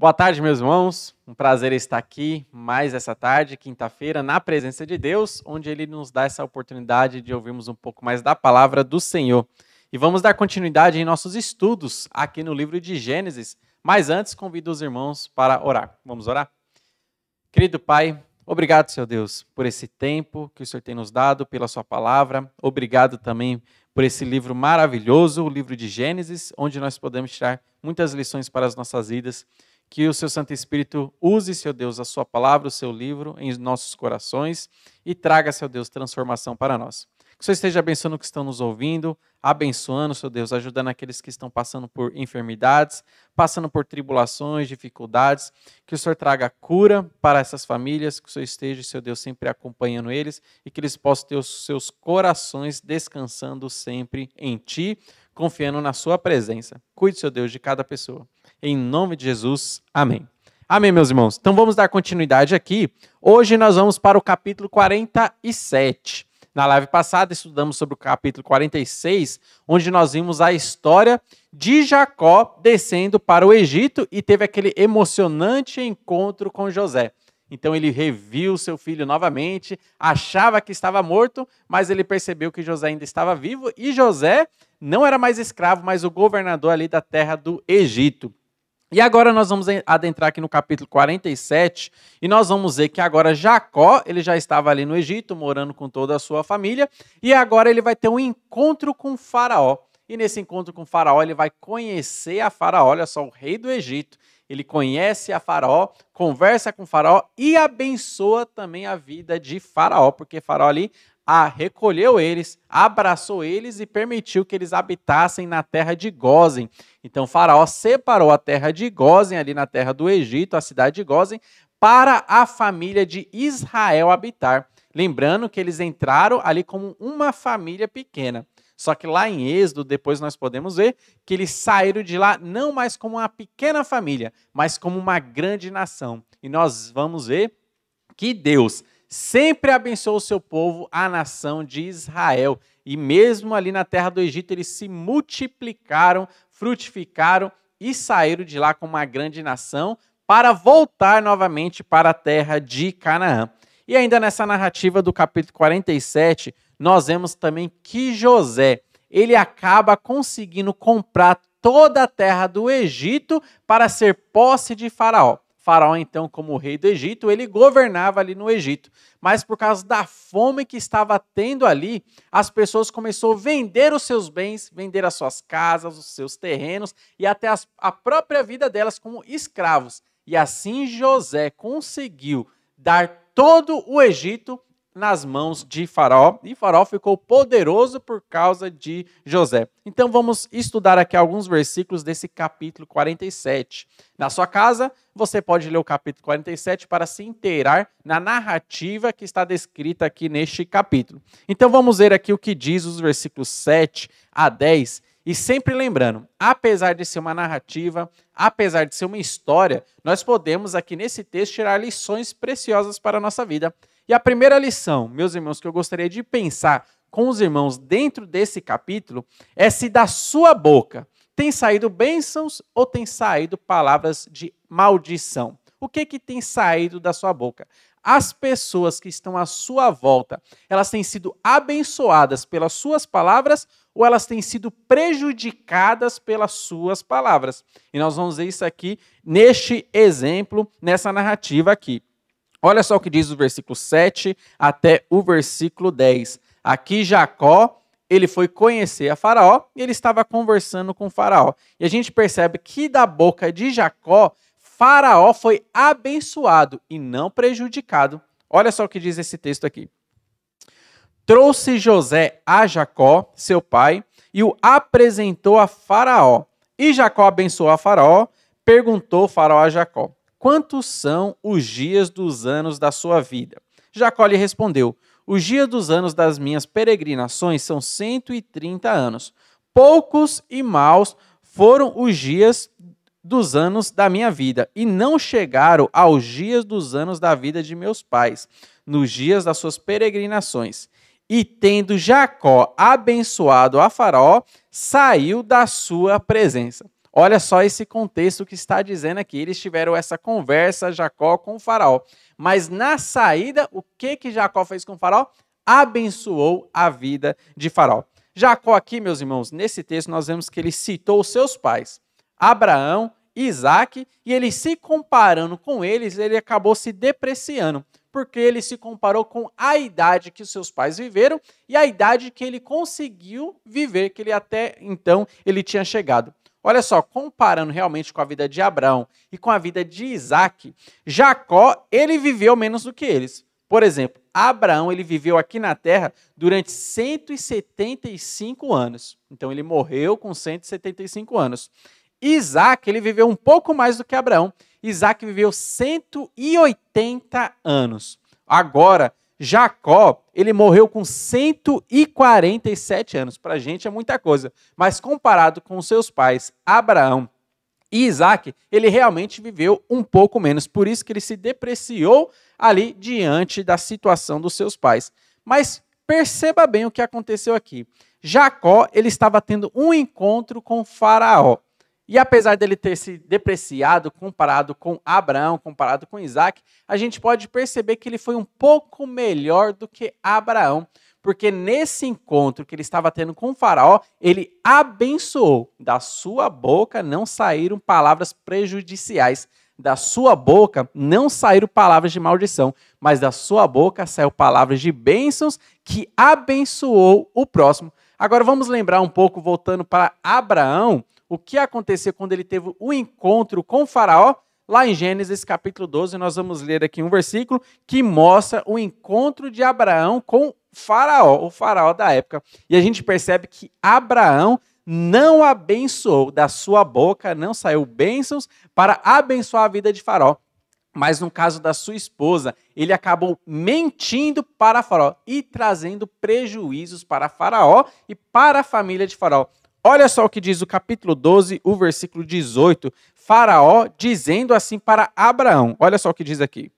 Boa tarde, meus irmãos. Um prazer estar aqui mais essa tarde, quinta-feira, na presença de Deus, onde Ele nos dá essa oportunidade de ouvirmos um pouco mais da palavra do Senhor. E vamos dar continuidade em nossos estudos aqui no livro de Gênesis. Mas antes, convido os irmãos para orar. Vamos orar? Querido Pai, obrigado, Senhor Deus, por esse tempo que o Senhor tem nos dado, pela Sua palavra. Obrigado também por esse livro maravilhoso, o livro de Gênesis, onde nós podemos tirar muitas lições para as nossas vidas que o seu Santo Espírito use, seu Deus, a sua palavra, o seu livro em nossos corações e traga, seu Deus, transformação para nós. Que o Senhor esteja abençoando os que estão nos ouvindo, abençoando, seu Deus, ajudando aqueles que estão passando por enfermidades, passando por tribulações, dificuldades. Que o Senhor traga cura para essas famílias, que o Senhor esteja, seu Deus, sempre acompanhando eles e que eles possam ter os seus corações descansando sempre em Ti confiando na sua presença. Cuide, seu Deus, de cada pessoa. Em nome de Jesus, amém. Amém, meus irmãos. Então vamos dar continuidade aqui. Hoje nós vamos para o capítulo 47. Na live passada estudamos sobre o capítulo 46, onde nós vimos a história de Jacó descendo para o Egito e teve aquele emocionante encontro com José. Então ele reviu seu filho novamente, achava que estava morto, mas ele percebeu que José ainda estava vivo e José não era mais escravo, mas o governador ali da terra do Egito. E agora nós vamos adentrar aqui no capítulo 47 e nós vamos ver que agora Jacó, ele já estava ali no Egito, morando com toda a sua família, e agora ele vai ter um encontro com Faraó. E nesse encontro com Faraó, ele vai conhecer a Faraó, olha só, o rei do Egito ele conhece a Faraó, conversa com Faraó e abençoa também a vida de Faraó, porque Faraó ali ah, recolheu eles, abraçou eles e permitiu que eles habitassem na terra de Gozen. Então Faraó separou a terra de Gozen ali na terra do Egito, a cidade de Gozen, para a família de Israel habitar. Lembrando que eles entraram ali como uma família pequena. Só que lá em Êxodo, depois nós podemos ver que eles saíram de lá não mais como uma pequena família, mas como uma grande nação. E nós vamos ver que Deus sempre abençoou o seu povo, a nação de Israel. E mesmo ali na terra do Egito, eles se multiplicaram, frutificaram e saíram de lá como uma grande nação para voltar novamente para a terra de Canaã. E ainda nessa narrativa do capítulo 47, nós vemos também que José, ele acaba conseguindo comprar toda a terra do Egito para ser posse de Faraó. Faraó, então, como rei do Egito, ele governava ali no Egito. Mas por causa da fome que estava tendo ali, as pessoas começaram a vender os seus bens, vender as suas casas, os seus terrenos e até as, a própria vida delas como escravos. E assim José conseguiu dar todo o Egito nas mãos de Faraó, e Faraó ficou poderoso por causa de José. Então vamos estudar aqui alguns versículos desse capítulo 47. Na sua casa, você pode ler o capítulo 47 para se inteirar na narrativa que está descrita aqui neste capítulo. Então vamos ver aqui o que diz os versículos 7 a 10 e sempre lembrando, apesar de ser uma narrativa, apesar de ser uma história, nós podemos aqui nesse texto tirar lições preciosas para a nossa vida. E a primeira lição, meus irmãos, que eu gostaria de pensar com os irmãos dentro desse capítulo é se da sua boca tem saído bênçãos ou tem saído palavras de maldição. O que que tem saído da sua boca? As pessoas que estão à sua volta, elas têm sido abençoadas pelas suas palavras ou elas têm sido prejudicadas pelas suas palavras? E nós vamos ver isso aqui neste exemplo, nessa narrativa aqui. Olha só o que diz o versículo 7 até o versículo 10. Aqui Jacó, ele foi conhecer a Faraó e ele estava conversando com Faraó. E a gente percebe que da boca de Jacó, Faraó foi abençoado e não prejudicado. Olha só o que diz esse texto aqui. Trouxe José a Jacó, seu pai, e o apresentou a Faraó. E Jacó abençoou a Faraó, perguntou Faraó a Jacó: Quantos são os dias dos anos da sua vida? Jacó lhe respondeu: Os dias dos anos das minhas peregrinações são 130 anos. Poucos e maus foram os dias dos anos da minha vida, e não chegaram aos dias dos anos da vida de meus pais, nos dias das suas peregrinações. E tendo Jacó abençoado a Faraó, saiu da sua presença. Olha só esse contexto que está dizendo aqui. Eles tiveram essa conversa, Jacó com Faraó. Mas na saída, o que que Jacó fez com Faraó? Abençoou a vida de Faraó. Jacó aqui, meus irmãos, nesse texto nós vemos que ele citou os seus pais, Abraão, Isaac, e ele se comparando com eles, ele acabou se depreciando porque ele se comparou com a idade que seus pais viveram e a idade que ele conseguiu viver, que ele até então ele tinha chegado. Olha só, comparando realmente com a vida de Abraão e com a vida de Isaac, Jacó, ele viveu menos do que eles. Por exemplo, Abraão, ele viveu aqui na terra durante 175 anos. Então ele morreu com 175 anos. Isaac, ele viveu um pouco mais do que Abraão. Isaac viveu 180 anos. Agora, Jacó, ele morreu com 147 anos. Para a gente é muita coisa. Mas comparado com seus pais, Abraão e Isaac, ele realmente viveu um pouco menos. Por isso que ele se depreciou ali diante da situação dos seus pais. Mas perceba bem o que aconteceu aqui. Jacó, ele estava tendo um encontro com Faraó. E apesar dele ter se depreciado comparado com Abraão, comparado com Isaac, a gente pode perceber que ele foi um pouco melhor do que Abraão, porque nesse encontro que ele estava tendo com o Faraó, ele abençoou. Da sua boca não saíram palavras prejudiciais, da sua boca não saíram palavras de maldição, mas da sua boca saiu palavras de bênçãos que abençoou o próximo. Agora vamos lembrar um pouco, voltando para Abraão o que aconteceu quando ele teve o encontro com o Faraó. Lá em Gênesis capítulo 12, nós vamos ler aqui um versículo que mostra o encontro de Abraão com Faraó, o Faraó da época. E a gente percebe que Abraão não abençoou, da sua boca não saiu bênçãos para abençoar a vida de Faraó. Mas no caso da sua esposa, ele acabou mentindo para Faraó e trazendo prejuízos para Faraó e para a família de Faraó. Olha só o que diz o capítulo 12, o versículo 18. Faraó dizendo assim para Abraão. Olha só o que diz aqui.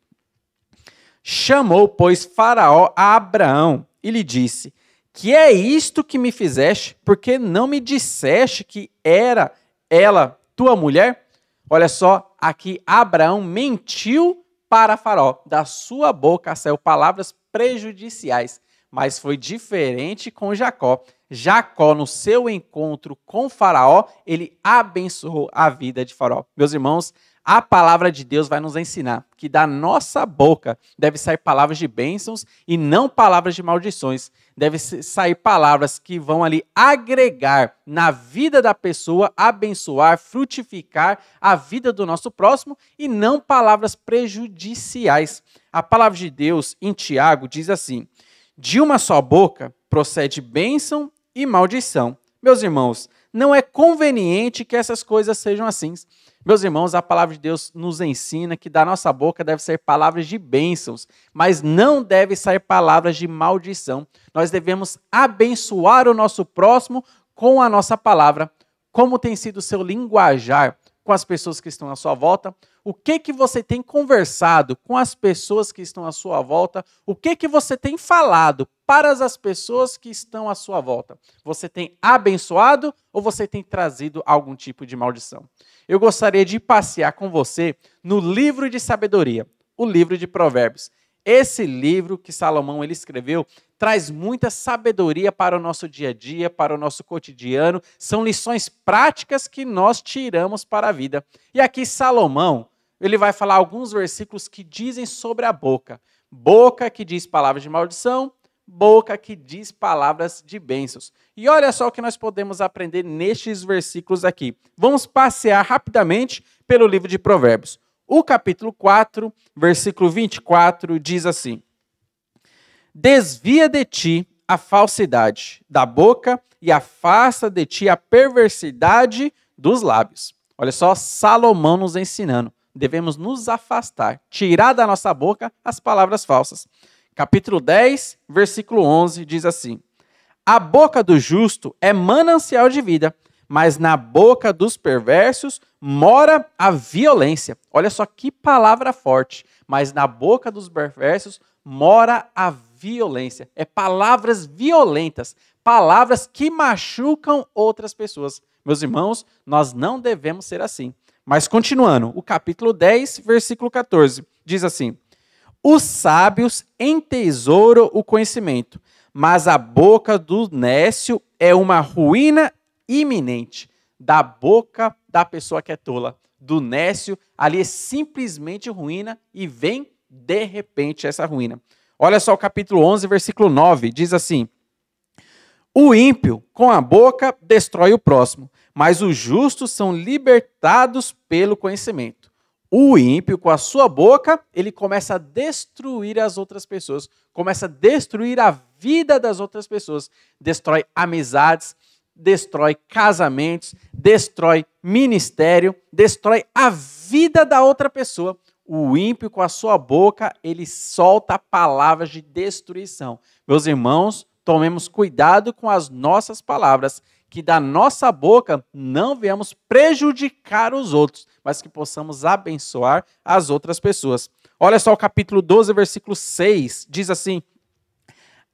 Chamou, pois, Faraó a Abraão e lhe disse: Que é isto que me fizeste, porque não me disseste que era ela tua mulher? Olha só, aqui Abraão mentiu para Faraó. Da sua boca saiu palavras prejudiciais mas foi diferente com Jacó. Jacó, no seu encontro com Faraó, ele abençoou a vida de Faraó. Meus irmãos, a palavra de Deus vai nos ensinar que da nossa boca deve sair palavras de bênçãos e não palavras de maldições. Deve sair palavras que vão ali agregar na vida da pessoa, abençoar, frutificar a vida do nosso próximo e não palavras prejudiciais. A palavra de Deus em Tiago diz assim: de uma só boca procede bênção e maldição. Meus irmãos, não é conveniente que essas coisas sejam assim. Meus irmãos, a palavra de Deus nos ensina que da nossa boca deve sair palavras de bênçãos, mas não deve sair palavras de maldição. Nós devemos abençoar o nosso próximo com a nossa palavra. Como tem sido o seu linguajar com as pessoas que estão à sua volta, o que que você tem conversado com as pessoas que estão à sua volta? O que que você tem falado para as pessoas que estão à sua volta? Você tem abençoado ou você tem trazido algum tipo de maldição? Eu gostaria de passear com você no livro de sabedoria, o livro de Provérbios. Esse livro que Salomão ele escreveu traz muita sabedoria para o nosso dia a dia, para o nosso cotidiano. São lições práticas que nós tiramos para a vida. E aqui Salomão, ele vai falar alguns versículos que dizem sobre a boca. Boca que diz palavras de maldição, boca que diz palavras de bênçãos. E olha só o que nós podemos aprender nestes versículos aqui. Vamos passear rapidamente pelo livro de Provérbios. O capítulo 4, versículo 24, diz assim: Desvia de ti a falsidade da boca e afasta de ti a perversidade dos lábios. Olha só, Salomão nos ensinando. Devemos nos afastar, tirar da nossa boca as palavras falsas. Capítulo 10, versículo 11 diz assim: A boca do justo é manancial de vida, mas na boca dos perversos mora a violência. Olha só que palavra forte, mas na boca dos perversos mora a violência violência, é palavras violentas, palavras que machucam outras pessoas. Meus irmãos, nós não devemos ser assim. Mas continuando, o capítulo 10, versículo 14, diz assim: Os sábios entesouram o conhecimento, mas a boca do nécio é uma ruína iminente. Da boca da pessoa que é tola, do nécio, ali é simplesmente ruína e vem de repente essa ruína. Olha só o capítulo 11, versículo 9, diz assim: O ímpio com a boca destrói o próximo, mas os justos são libertados pelo conhecimento. O ímpio com a sua boca, ele começa a destruir as outras pessoas, começa a destruir a vida das outras pessoas, destrói amizades, destrói casamentos, destrói ministério, destrói a vida da outra pessoa o ímpio com a sua boca, ele solta palavras de destruição. Meus irmãos, tomemos cuidado com as nossas palavras, que da nossa boca não venhamos prejudicar os outros, mas que possamos abençoar as outras pessoas. Olha só o capítulo 12, versículo 6, diz assim: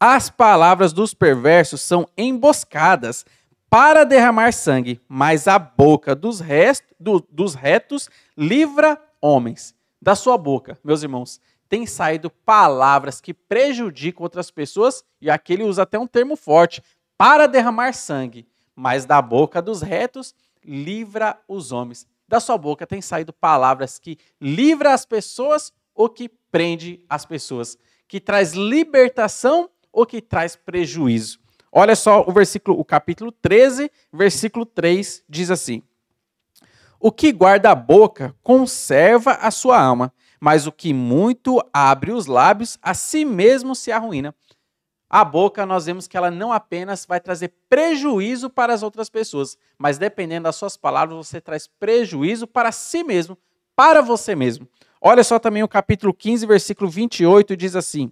As palavras dos perversos são emboscadas para derramar sangue, mas a boca dos, restos, do, dos retos livra homens. Da sua boca, meus irmãos, tem saído palavras que prejudicam outras pessoas, e aqui ele usa até um termo forte, para derramar sangue, mas da boca dos retos livra os homens. Da sua boca tem saído palavras que livra as pessoas ou que prende as pessoas, que traz libertação ou que traz prejuízo. Olha só o versículo, o capítulo 13, versículo 3 diz assim: o que guarda a boca conserva a sua alma, mas o que muito abre os lábios a si mesmo se arruína. A boca, nós vemos que ela não apenas vai trazer prejuízo para as outras pessoas, mas dependendo das suas palavras, você traz prejuízo para si mesmo, para você mesmo. Olha só também o capítulo 15, versículo 28, diz assim: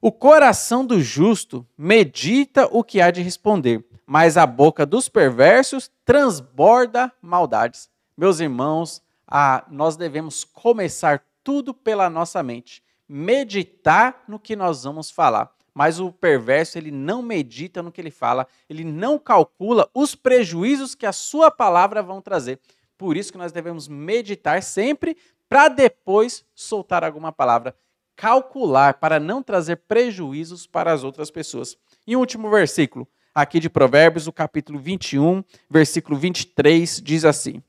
O coração do justo medita o que há de responder, mas a boca dos perversos transborda maldades. Meus irmãos, ah, nós devemos começar tudo pela nossa mente, meditar no que nós vamos falar. Mas o perverso, ele não medita no que ele fala, ele não calcula os prejuízos que a sua palavra vão trazer. Por isso que nós devemos meditar sempre para depois soltar alguma palavra, calcular para não trazer prejuízos para as outras pessoas. E último versículo, aqui de Provérbios, o capítulo 21, versículo 23, diz assim: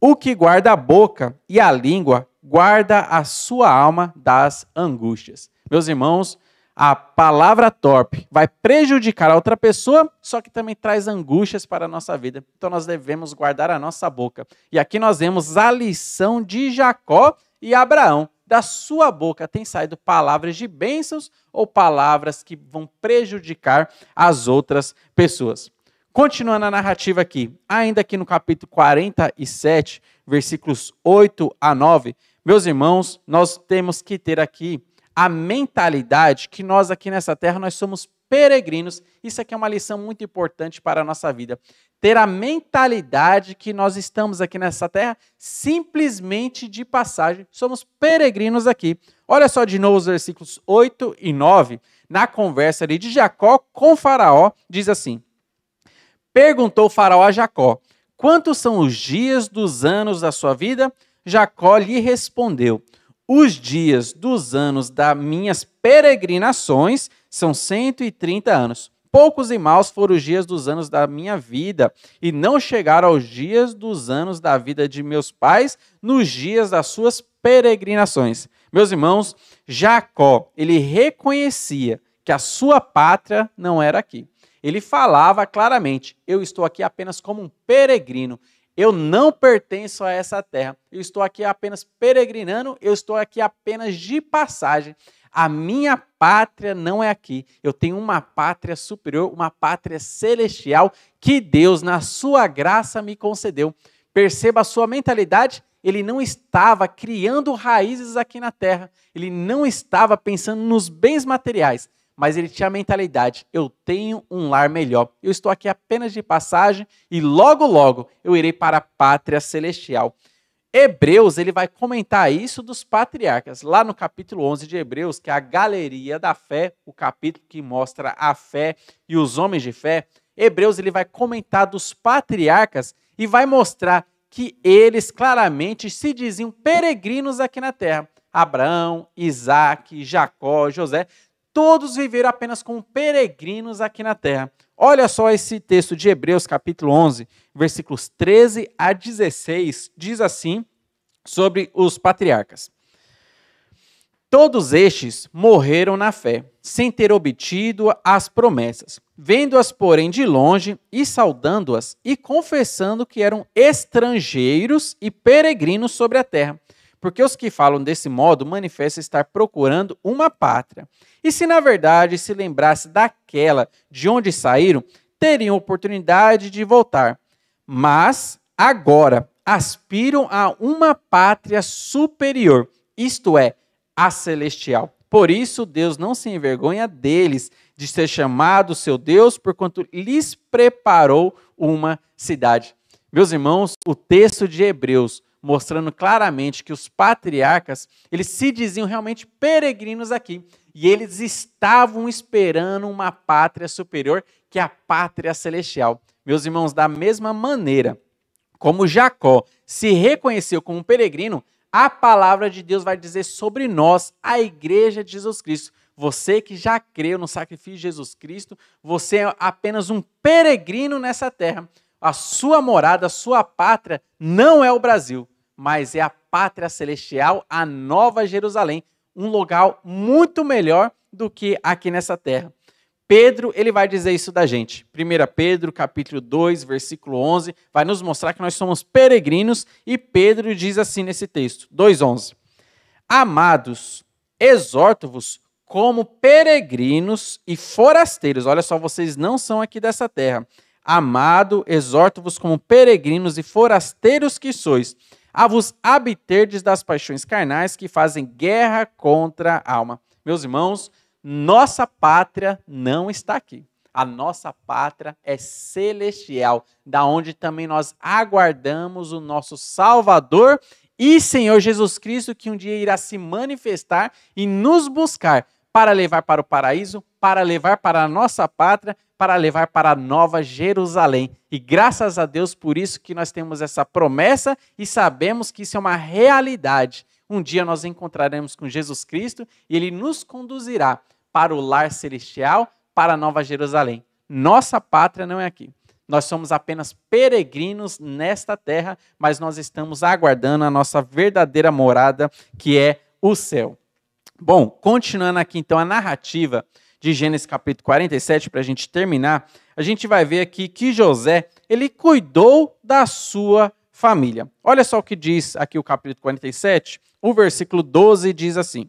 O que guarda a boca e a língua guarda a sua alma das angústias. Meus irmãos, a palavra torpe vai prejudicar a outra pessoa, só que também traz angústias para a nossa vida. Então nós devemos guardar a nossa boca. E aqui nós vemos a lição de Jacó e Abraão da sua boca tem saído palavras de bênçãos ou palavras que vão prejudicar as outras pessoas. Continuando a narrativa aqui, ainda aqui no capítulo 47, versículos 8 a 9, meus irmãos, nós temos que ter aqui a mentalidade que nós aqui nessa terra nós somos peregrinos. Isso aqui é uma lição muito importante para a nossa vida ter a mentalidade que nós estamos aqui nessa terra simplesmente de passagem, somos peregrinos aqui. Olha só de novo os versículos 8 e 9, na conversa ali de Jacó com Faraó, diz assim: Perguntou Faraó a Jacó: Quantos são os dias dos anos da sua vida? Jacó lhe respondeu: Os dias dos anos das minhas peregrinações são 130 anos. Poucos e maus foram os dias dos anos da minha vida, e não chegaram aos dias dos anos da vida de meus pais, nos dias das suas peregrinações. Meus irmãos, Jacó, ele reconhecia que a sua pátria não era aqui. Ele falava claramente: Eu estou aqui apenas como um peregrino. Eu não pertenço a essa terra. Eu estou aqui apenas peregrinando, eu estou aqui apenas de passagem. A minha pátria não é aqui. Eu tenho uma pátria superior, uma pátria celestial que Deus, na sua graça, me concedeu. Perceba a sua mentalidade. Ele não estava criando raízes aqui na terra. Ele não estava pensando nos bens materiais. Mas ele tinha a mentalidade: eu tenho um lar melhor. Eu estou aqui apenas de passagem e logo, logo eu irei para a pátria celestial. Hebreus, ele vai comentar isso dos patriarcas, lá no capítulo 11 de Hebreus, que é a galeria da fé, o capítulo que mostra a fé e os homens de fé. Hebreus, ele vai comentar dos patriarcas e vai mostrar que eles claramente se diziam peregrinos aqui na terra. Abraão, Isaac, Jacó, José todos viveram apenas como peregrinos aqui na terra. Olha só esse texto de Hebreus, capítulo 11, versículos 13 a 16, diz assim sobre os patriarcas. Todos estes morreram na fé, sem ter obtido as promessas, vendo-as, porém, de longe e saudando-as e confessando que eram estrangeiros e peregrinos sobre a terra. Porque os que falam desse modo manifestam estar procurando uma pátria. E se na verdade se lembrasse daquela de onde saíram, teriam oportunidade de voltar. Mas agora aspiram a uma pátria superior, isto é, a celestial. Por isso, Deus não se envergonha deles, de ser chamado seu Deus, porquanto lhes preparou uma cidade. Meus irmãos, o texto de Hebreus mostrando claramente que os patriarcas, eles se diziam realmente peregrinos aqui, e eles estavam esperando uma pátria superior, que é a pátria celestial. Meus irmãos, da mesma maneira como Jacó se reconheceu como um peregrino, a palavra de Deus vai dizer sobre nós, a igreja de Jesus Cristo. Você que já creu no sacrifício de Jesus Cristo, você é apenas um peregrino nessa terra. A sua morada, a sua pátria não é o Brasil, mas é a pátria celestial, a Nova Jerusalém, um lugar muito melhor do que aqui nessa terra. Pedro, ele vai dizer isso da gente. 1 Pedro, capítulo 2, versículo 11, vai nos mostrar que nós somos peregrinos e Pedro diz assim nesse texto, 2:11. Amados, exorto-vos como peregrinos e forasteiros. Olha só, vocês não são aqui dessa terra Amado, exorto-vos como peregrinos e forasteiros que sois, a vos abterdes das paixões carnais que fazem guerra contra a alma. Meus irmãos, nossa pátria não está aqui. A nossa pátria é celestial, da onde também nós aguardamos o nosso Salvador e Senhor Jesus Cristo, que um dia irá se manifestar e nos buscar para levar para o paraíso, para levar para a nossa pátria para levar para Nova Jerusalém. E graças a Deus por isso que nós temos essa promessa e sabemos que isso é uma realidade. Um dia nós encontraremos com Jesus Cristo e ele nos conduzirá para o lar celestial, para Nova Jerusalém. Nossa pátria não é aqui. Nós somos apenas peregrinos nesta terra, mas nós estamos aguardando a nossa verdadeira morada, que é o céu. Bom, continuando aqui então a narrativa, de Gênesis capítulo 47, para a gente terminar, a gente vai ver aqui que José, ele cuidou da sua família. Olha só o que diz aqui o capítulo 47, o versículo 12 diz assim: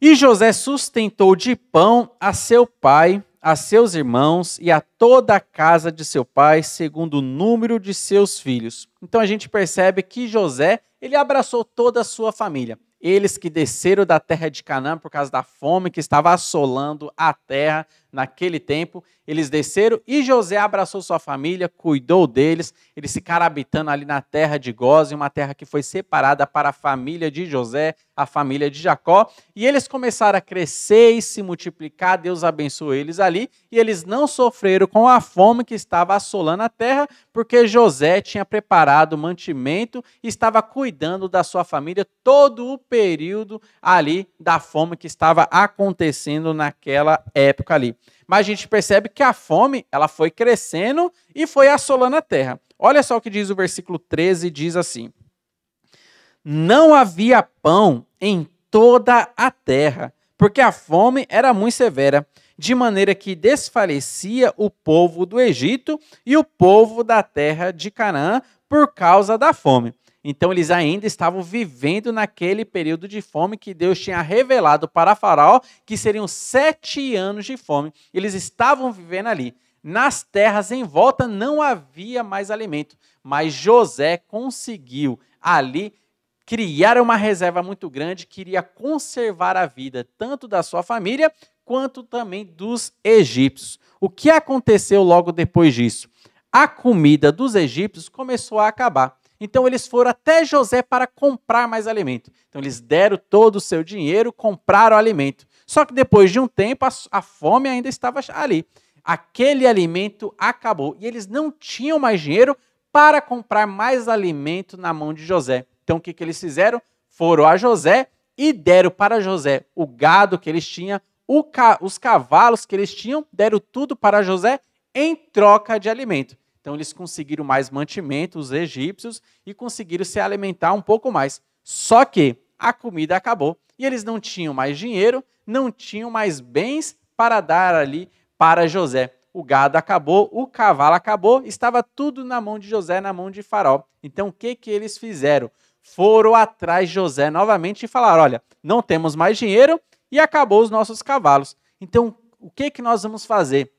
E José sustentou de pão a seu pai, a seus irmãos e a toda a casa de seu pai, segundo o número de seus filhos. Então a gente percebe que José, ele abraçou toda a sua família eles que desceram da terra de Canaã por causa da fome que estava assolando a terra, naquele tempo. Eles desceram e José abraçou sua família, cuidou deles. Eles ficaram habitando ali na terra de Goz, uma terra que foi separada para a família de José, a família de Jacó. E eles começaram a crescer e se multiplicar. Deus abençoou eles ali. E eles não sofreram com a fome que estava assolando a terra, porque José tinha preparado mantimento e estava cuidando da sua família todo o período ali da fome que estava acontecendo naquela época ali. Mas a gente percebe que a fome, ela foi crescendo e foi assolando a terra. Olha só o que diz o versículo 13, diz assim: Não havia pão em toda a terra, porque a fome era muito severa, de maneira que desfalecia o povo do Egito e o povo da terra de Canaã por causa da fome. Então eles ainda estavam vivendo naquele período de fome que Deus tinha revelado para Faraó, que seriam sete anos de fome. Eles estavam vivendo ali. Nas terras em volta não havia mais alimento, mas José conseguiu ali criar uma reserva muito grande, queria conservar a vida tanto da sua família quanto também dos egípcios. O que aconteceu logo depois disso? A comida dos egípcios começou a acabar. Então eles foram até José para comprar mais alimento. Então eles deram todo o seu dinheiro, compraram alimento. Só que depois de um tempo, a, a fome ainda estava ali. Aquele alimento acabou e eles não tinham mais dinheiro para comprar mais alimento na mão de José. Então o que, que eles fizeram? Foram a José e deram para José o gado que eles tinham, ca os cavalos que eles tinham, deram tudo para José em troca de alimento. Então eles conseguiram mais mantimento, os egípcios, e conseguiram se alimentar um pouco mais. Só que a comida acabou e eles não tinham mais dinheiro, não tinham mais bens para dar ali para José. O gado acabou, o cavalo acabou, estava tudo na mão de José, na mão de Faraó. Então o que, que eles fizeram? Foram atrás de José novamente e falaram: olha, não temos mais dinheiro e acabou os nossos cavalos. Então o que, que nós vamos fazer?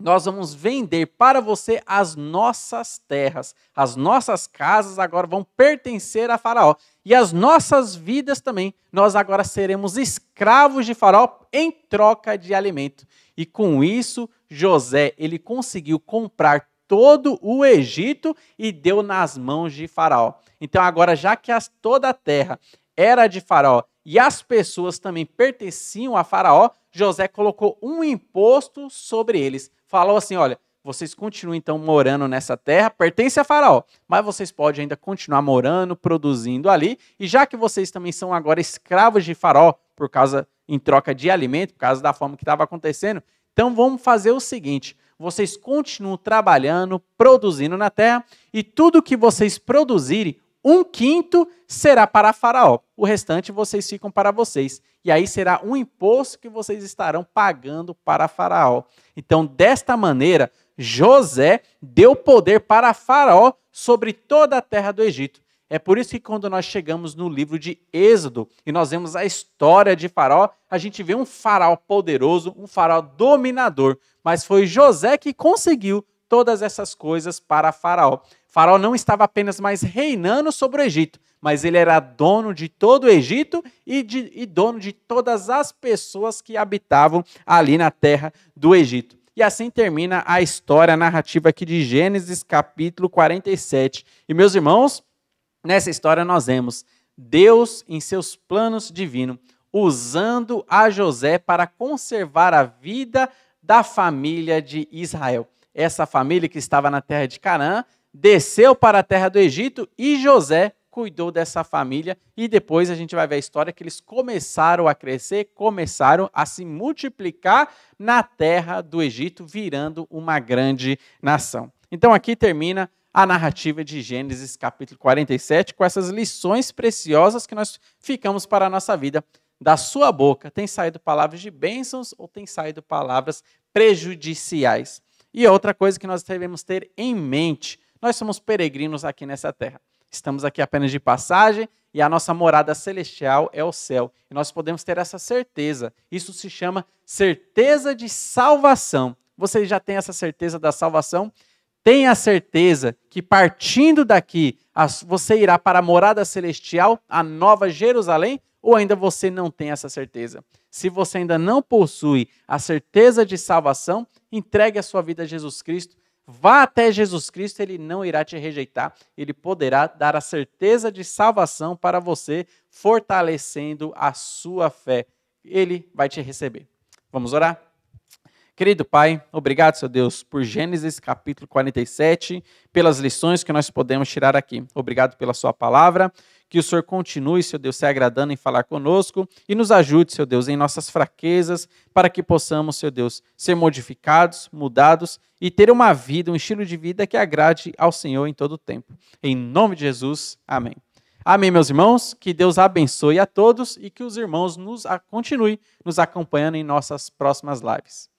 nós vamos vender para você as nossas terras, as nossas casas agora vão pertencer a Faraó e as nossas vidas também. Nós agora seremos escravos de Faraó em troca de alimento. E com isso, José, ele conseguiu comprar todo o Egito e deu nas mãos de Faraó. Então agora já que as, toda a terra era de Faraó e as pessoas também pertenciam a Faraó, José colocou um imposto sobre eles, falou assim: olha, vocês continuam então morando nessa terra, pertence a Faraó, mas vocês podem ainda continuar morando, produzindo ali, e já que vocês também são agora escravos de Faraó, por causa em troca de alimento, por causa da fome que estava acontecendo, então vamos fazer o seguinte: vocês continuam trabalhando, produzindo na terra, e tudo que vocês produzirem, um quinto será para Faraó, o restante vocês ficam para vocês e aí será um imposto que vocês estarão pagando para Faraó. Então, desta maneira, José deu poder para Faraó sobre toda a terra do Egito. É por isso que quando nós chegamos no livro de Êxodo e nós vemos a história de Faraó, a gente vê um faraó poderoso, um faraó dominador, mas foi José que conseguiu todas essas coisas para Faraó. Faraó não estava apenas mais reinando sobre o Egito, mas ele era dono de todo o Egito e, de, e, dono de todas as pessoas que habitavam ali na terra do Egito. E assim termina a história a narrativa aqui de Gênesis capítulo 47. E meus irmãos, nessa história nós vemos Deus em seus planos divinos usando a José para conservar a vida da família de Israel. Essa família que estava na terra de Canaã desceu para a terra do Egito e José cuidou dessa família. E depois a gente vai ver a história que eles começaram a crescer, começaram a se multiplicar na terra do Egito, virando uma grande nação. Então aqui termina a narrativa de Gênesis capítulo 47 com essas lições preciosas que nós ficamos para a nossa vida. Da sua boca tem saído palavras de bênçãos ou tem saído palavras prejudiciais? E outra coisa que nós devemos ter em mente nós somos peregrinos aqui nessa terra. Estamos aqui apenas de passagem e a nossa morada celestial é o céu. E nós podemos ter essa certeza. Isso se chama certeza de salvação. Você já tem essa certeza da salvação? Tenha certeza que partindo daqui, você irá para a morada celestial, a nova Jerusalém, ou ainda você não tem essa certeza? Se você ainda não possui a certeza de salvação, entregue a sua vida a Jesus Cristo Vá até Jesus Cristo, ele não irá te rejeitar, ele poderá dar a certeza de salvação para você, fortalecendo a sua fé. Ele vai te receber. Vamos orar? Querido Pai, obrigado, seu Deus, por Gênesis capítulo 47, pelas lições que nós podemos tirar aqui. Obrigado pela sua palavra. Que o Senhor continue, seu Deus, se agradando em falar conosco e nos ajude, seu Deus, em nossas fraquezas, para que possamos, seu Deus, ser modificados, mudados e ter uma vida, um estilo de vida que agrade ao Senhor em todo o tempo. Em nome de Jesus, amém. Amém, meus irmãos. Que Deus abençoe a todos e que os irmãos nos continuem nos acompanhando em nossas próximas lives.